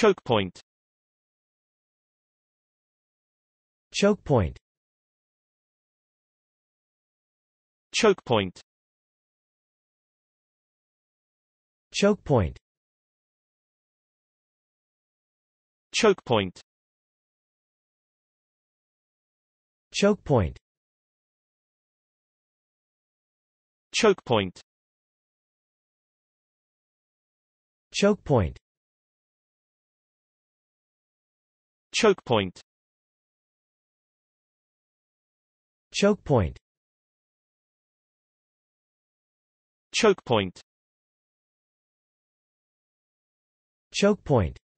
Choke point Choke point Choke point Choke point Choke point Choke point Choke point Choke point Choke point Choke point Choke point Choke point